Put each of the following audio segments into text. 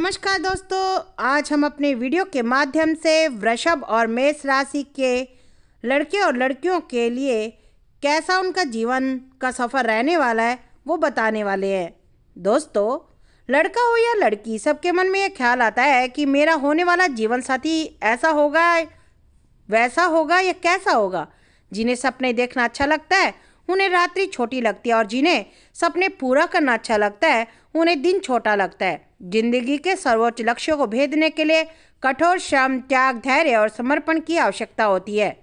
नमस्कार दोस्तों आज हम अपने वीडियो के माध्यम से वृषभ और मेष राशि के लड़के और लड़कियों के लिए कैसा उनका जीवन का सफ़र रहने वाला है वो बताने वाले हैं दोस्तों लड़का हो या लड़की सबके मन में ये ख्याल आता है कि मेरा होने वाला जीवन साथी ऐसा होगा वैसा होगा या कैसा होगा जिन्हें सपने देखना अच्छा लगता है उन्हें रात्रि छोटी लगती है और जिन्हें सपने पूरा करना अच्छा लगता है उन्हें दिन छोटा लगता है जिंदगी के सर्वोच्च लक्ष्यों को भेदने के लिए कठोर श्रम त्याग धैर्य और समर्पण की आवश्यकता होती है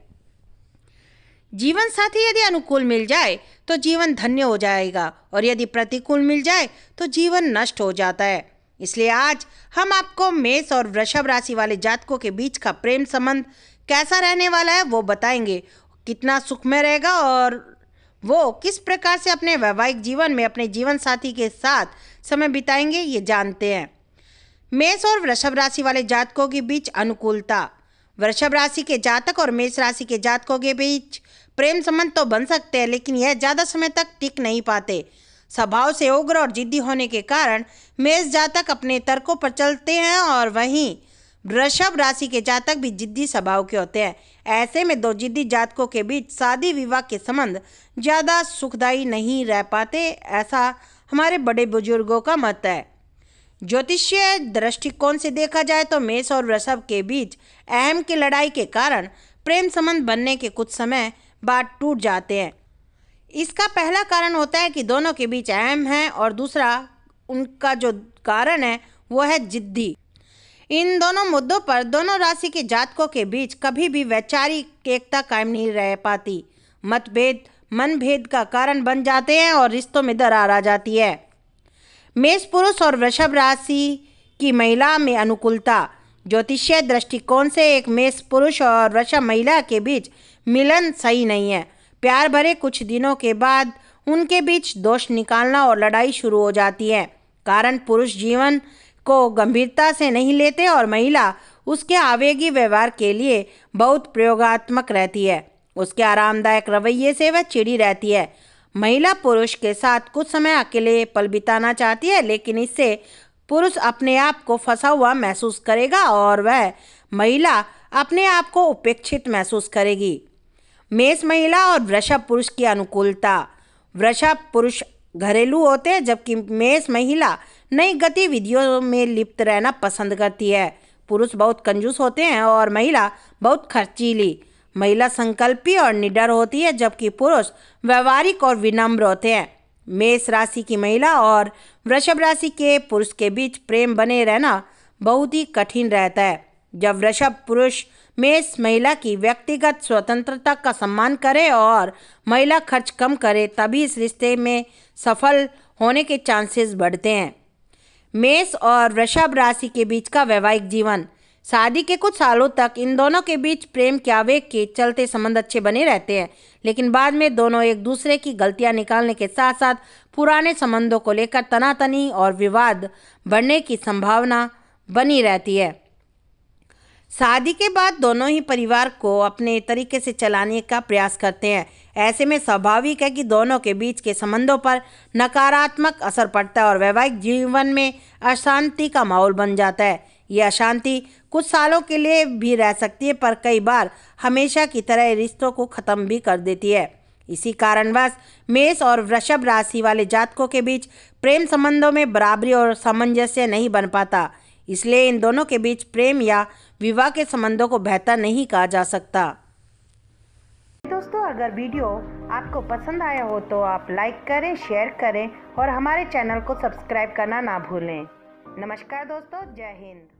जीवन साथी यदि अनुकूल मिल जाए तो जीवन धन्य हो जाएगा और यदि प्रतिकूल मिल जाए तो जीवन नष्ट हो जाता है इसलिए आज हम आपको मेष और वृषभ राशि वाले जातकों के बीच का प्रेम संबंध कैसा रहने वाला है वो बताएंगे कितना सुखमय रहेगा और वो किस प्रकार से अपने वैवाहिक जीवन में अपने जीवन साथी के साथ समय बिताएंगे ये जानते हैं मेष और वृषभ राशि वाले जातकों के बीच अनुकूलता वृषभ राशि के जातक और मेष राशि के जातकों के बीच प्रेम संबंध तो बन सकते हैं लेकिन यह ज़्यादा समय तक टिक नहीं पाते स्वभाव से उग्र और जिद्दी होने के कारण मेष जातक अपने तर्कों पर चलते हैं और वहीं वृषभ राशि के जातक भी जिद्दी स्वभाव के होते हैं ऐसे में दो जिद्दी जातकों के बीच शादी विवाह के संबंध ज़्यादा सुखदायी नहीं रह पाते ऐसा हमारे बड़े बुजुर्गों का मत है ज्योतिषीय दृष्टिकोण से देखा जाए तो मेष और वृषभ के बीच अहम की लड़ाई के कारण प्रेम संबंध बनने के कुछ समय बाद टूट जाते हैं इसका पहला कारण होता है कि दोनों के बीच अहम है और दूसरा उनका जो कारण है वो है जिद्दी इन दोनों मुद्दों पर दोनों राशि के जातकों के बीच कभी भी वैचारिक एकता कायम नहीं रह पाती मतभेद मनभेद का कारण बन जाते हैं और रिश्तों में दरार आ जाती है मेष पुरुष और वृषभ राशि की महिला में अनुकूलता ज्योतिषीय दृष्टिकोण से एक मेष पुरुष और वृषभ महिला के बीच मिलन सही नहीं है प्यार भरे कुछ दिनों के बाद उनके बीच दोष निकालना और लड़ाई शुरू हो जाती है कारण पुरुष जीवन को गंभीरता से नहीं लेते और महिला उसके आवेगी व्यवहार के लिए बहुत प्रयोगात्मक रहती है उसके आरामदायक रवैये से वह चिड़ी रहती है महिला पुरुष के साथ कुछ समय अकेले पल बिताना चाहती है लेकिन इससे पुरुष अपने आप को फंसा हुआ महसूस करेगा और वह महिला अपने आप को उपेक्षित महसूस करेगी मेष महिला और वृषभ पुरुष की अनुकूलता वृषभ पुरुष घरेलू होते हैं जबकि मेष महिला नई गतिविधियों में लिप्त रहना पसंद करती है पुरुष बहुत कंजूस होते हैं और महिला बहुत खर्चीली महिला संकल्पी और निडर होती है जबकि पुरुष व्यवहारिक और विनम्र होते हैं मेष राशि की महिला और वृषभ राशि के पुरुष के बीच प्रेम बने रहना बहुत ही कठिन रहता है जब वृषभ पुरुष में इस महिला की व्यक्तिगत स्वतंत्रता का सम्मान करे और महिला खर्च कम करे तभी इस रिश्ते में सफल होने के चांसेस बढ़ते हैं मेष और वृषभ राशि के बीच का वैवाहिक जीवन शादी के कुछ सालों तक इन दोनों के बीच प्रेम के आवेग के चलते संबंध अच्छे बने रहते हैं लेकिन बाद में दोनों एक दूसरे की गलतियां निकालने के साथ साथ पुराने संबंधों को लेकर तनातनी और विवाद बढ़ने की संभावना बनी रहती है शादी के बाद दोनों ही परिवार को अपने तरीके से चलाने का प्रयास करते हैं ऐसे में स्वाभाविक है कि दोनों के बीच के संबंधों पर नकारात्मक असर पड़ता है और वैवाहिक जीवन में अशांति का माहौल बन जाता है ये अशांति कुछ सालों के लिए भी रह सकती है पर कई बार हमेशा की तरह रिश्तों को ख़त्म भी कर देती है इसी कारणवश मेष और वृषभ राशि वाले जातकों के बीच प्रेम संबंधों में बराबरी और सामंजस्य नहीं बन पाता इसलिए इन दोनों के बीच प्रेम या विवाह के संबंधों को बेहतर नहीं कहा जा सकता दोस्तों अगर वीडियो आपको पसंद आया हो तो आप लाइक करें शेयर करें और हमारे चैनल को सब्सक्राइब करना ना भूलें नमस्कार दोस्तों जय हिंद